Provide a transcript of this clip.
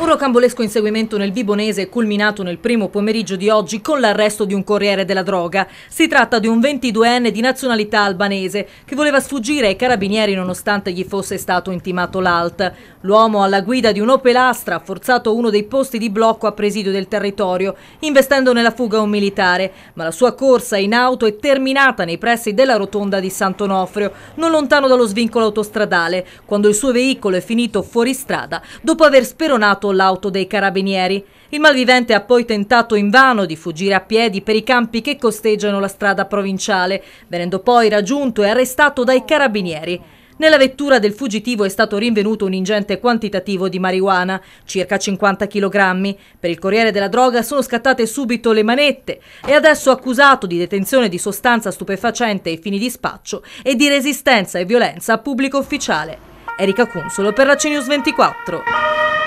Un rocambolesco inseguimento nel Vibonese è culminato nel primo pomeriggio di oggi con l'arresto di un corriere della droga. Si tratta di un 22enne di nazionalità albanese che voleva sfuggire ai carabinieri nonostante gli fosse stato intimato l'alt. L'uomo alla guida di un'Opel Astra ha forzato uno dei posti di blocco a presidio del territorio, investendo nella fuga un militare, ma la sua corsa in auto è terminata nei pressi della rotonda di Sant'Onofrio, non lontano dallo svincolo autostradale, quando il suo veicolo è finito fuori strada dopo aver speronato schiantato l'auto dei carabinieri. Il malvivente ha poi tentato invano di fuggire a piedi per i campi che costeggiano la strada provinciale, venendo poi raggiunto e arrestato dai carabinieri. Nella vettura del fuggitivo è stato rinvenuto un ingente quantitativo di marijuana, circa 50 kg. Per il Corriere della Droga sono scattate subito le manette e adesso accusato di detenzione di sostanza stupefacente ai fini di spaccio e di resistenza e violenza a pubblico ufficiale. Erika Consolo per la CNews 24.